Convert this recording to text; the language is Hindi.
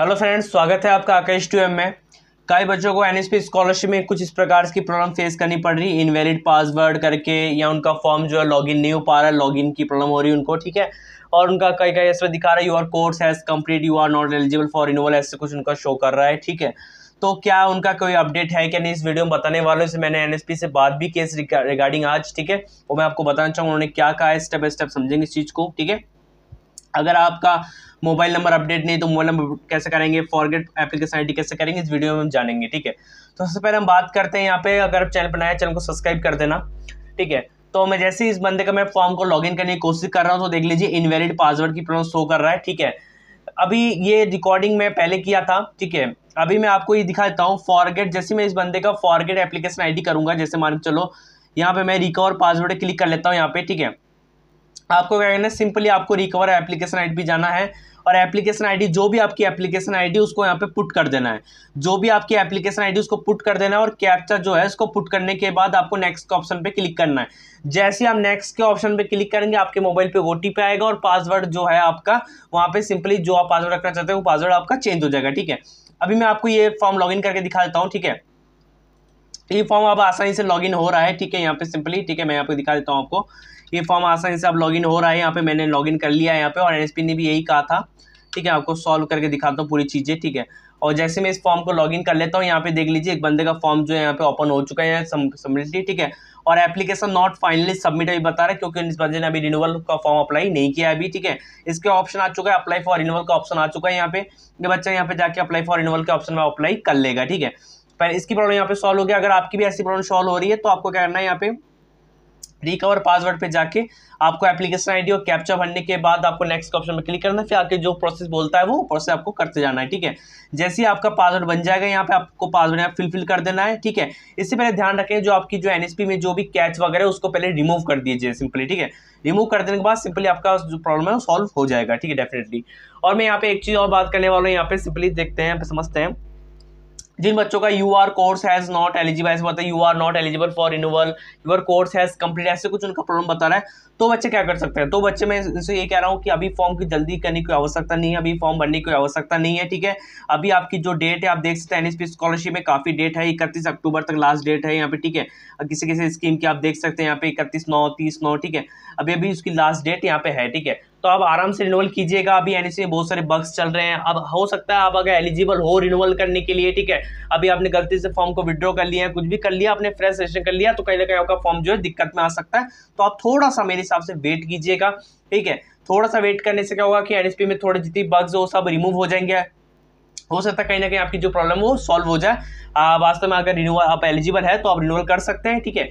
हेलो फ्रेंड्स स्वागत है आपका आकाश टू एम में कई बच्चों को एन स्कॉलरशिप में कुछ इस प्रकार की प्रॉब्लम फेस करनी पड़ रही है इनवैलिड पासवर्ड करके या उनका फॉर्म जो है लॉगिन नहीं हो पा रहा है लॉगिन की प्रॉब्लम हो रही है उनको ठीक है और उनका कई कई ऐसा दिखा रहा है your course has complete you are not eligible for renewal ऐसे कुछ उनका शो कर रहा है ठीक है तो क्या उनका कोई अपडेट है क्या नहीं इस वीडियो में बताने वालों से मैंने एनएसपी से बात भी की है रिगार्डिंग आज ठीक है वो मैं आपको बताना चाहूँगा उन्होंने क्या कहा है स्टेप बाय स्टेप समझेंगे इस चीज़ को ठीक है अगर आपका मोबाइल नंबर अपडेट नहीं तो मोबाइल नंबर कैसे करेंगे फॉरगेट एप्लीकेशन आईडी कैसे करेंगे इस वीडियो में हम जानेंगे ठीक है तो सबसे पहले हम बात करते हैं यहाँ पे अगर आप चैनल बनाया चैनल को सब्सक्राइब कर देना ठीक है तो मैं जैसे ही इस बंदे का मैं फॉर्म को इन करने की कोशिश कर रहा हूँ तो देख लीजिए इनवैलिड पासवर्ड की प्रॉब्लम शो कर रहा है ठीक है अभी ये रिकॉर्डिंग मैं पहले किया था ठीक है अभी मैं आपको ये दिखा देता हूँ फॉरगेट जैसे मैं इस बंदे का फॉरगेट एप्लीकेशन डी करूँगा जैसे मान चलो यहाँ पे मैं रिकवर पासवर्ड क्लिक कर लेता हूँ यहाँ पे ठीक है आपको क्या करना है सिंपली आपको रिकवर एप्लीकेशन आईडी भी जाना है और एप्लीकेशन आईडी जो भी आपकी एप्लीकेशन आईडी उसको यहाँ पे पुट कर देना है जो भी आपकी एप्लीकेशन आईडी उसको पुट कर देना है और कैप्चा जो है उसको पुट करने के बाद आपको नेक्स्ट के ऑप्शन पे क्लिक करना है जैसे आप नेक्स्ट के ऑप्शन पे क्लिक करेंगे आपके मोबाइल पे ओटीपी आएगा और पासवर्ड जो है आपका वहाँ पे सिंपली जो आप पासवर्ड रखना चाहते हो वो पासवर्ड आपका चेंज हो जाएगा ठीक है अभी मैं आपको ये फॉर्म लॉग करके दिखा देता हूँ ठीक है ये फॉर्म अब आसानी से लॉगिन हो रहा है ठीक है यहाँ पे सिंपली ठीक है मैं यहाँ पे दिखा देता हूँ आपको ये फॉर्म आसानी से अब लॉगिन हो रहा है यहाँ पे मैंने लॉगिन कर लिया है यहाँ पे और एनएसपी ने भी यही कहा था ठीक है आपको सॉल्व करके दिखाता हूँ पूरी चीज़ें ठीक है और जैसे मैं इस फॉर्म को लॉगिन कर लेता हूँ यहाँ पे देख लीजिए एक बंदे का फॉर्म जो है यहाँ पे ओपन हो चुका है सबमिटली ठीक है और एप्लीकेशन नॉट फाइनली सबमिट अभी बता रहा है क्योंकि इस बंदे ने अभी रिनूवल का फॉर्म अप्लाई नहीं किया अभी ठीक है इसके ऑप्शन आ चुका है अप्लाई फॉर रिनूवल का ऑप्शन आ चुका है यहाँ पे ये बच्चा यहाँ पे जाके अप्लाई फॉर रिनूवल के ऑप्शन में अप्लाई कर लेगा ठीक है पहले इसकी प्रॉब्लम यहाँ पे सॉल्व हो गया अगर आपकी भी ऐसी प्रॉब्लम सॉल्व हो रही है तो आपको क्या करना है यहाँ पे रिकवर पासवर्ड पे जाके आपको एप्लीकेशन आईडी और कैप्चा भरने के बाद आपको नेक्स्ट ऑप्शन में क्लिक करना है फिर आके जो प्रोसेस बोलता है वो प्रोसेस आपको करते जाना है ठीक है जैसे ही आपका पासवर्ड बन जाएगा यहाँ पे आपको पासवर्ड यहाँ फिलफिल कर देना है ठीक है इससे पहले ध्यान रखें जो आपकी जो एनएसपी में जो भी कैच वगैरह है उसको पहले रिमूव कर दीजिए सिंपली ठीक है रिमूव कर देने के बाद सिंपली आपका जो प्रॉब्लम है वो सॉल्व हो जाएगा ठीक है डेफिनेटली और मैं यहाँ पे एक चीज़ और बात करने वाला हूँ यहाँ पे सिंपली देखते हैं समझते हैं जिन बच्चों का you are course has not eligible ऐसे बताया you are not eligible for renewal your course has complete ऐसे कुछ उनका प्रॉब्लम बता रहा है तो बच्चे क्या कर सकते हैं तो बच्चे मैं इनसे ये कह रहा हूँ कि अभी फॉर्म की जल्दी करने की आवश्यकता नहीं है अभी फॉर्म भरने की आवश्यकता नहीं है ठीक है अभी आपकी जो डेट है आप देख सकते हैं एन स्कॉलरशिप में काफ़ी डेट है इकतीस अक्टूबर तक लास्ट डेट है यहाँ पे ठीक है किसी किसी स्कीम की आप देख सकते हैं यहाँ पे इकतीस नौ तीस नौ ठीक है अभी अभी उसकी लास्ट डेट यहाँ पे है ठीक है तो आप आराम से रिनूवल कीजिएगा अभी एन में बहुत सारे बग्स चल रहे हैं अब हो सकता है आप अगर एलिजिबल हो रिनोवल करने के लिए ठीक है अभी आपने गलती से फॉर्म को विड्रॉ कर लिया है कुछ भी कर लिया आपने फ्रेश रजिस्ट्रेशन कर लिया तो कहीं ना कहीं आपका फॉर्म जो है दिक्कत में आ सकता है तो आप थोड़ा सा मेरे हिसाब से वेट कीजिएगा ठीक है थोड़ा सा वेट करने से क्या होगा कि एन में थोड़े जितनी बग्स हो सब रिमूव हो जाएंगे हो सकता है कहीं ना कहीं आपकी जो प्रॉब्लम हो सॉल्व हो जाए वास्तव में अगर रिन्यूअल आप एलिजिबल है तो आप रिन्यूअल कर सकते हैं ठीक है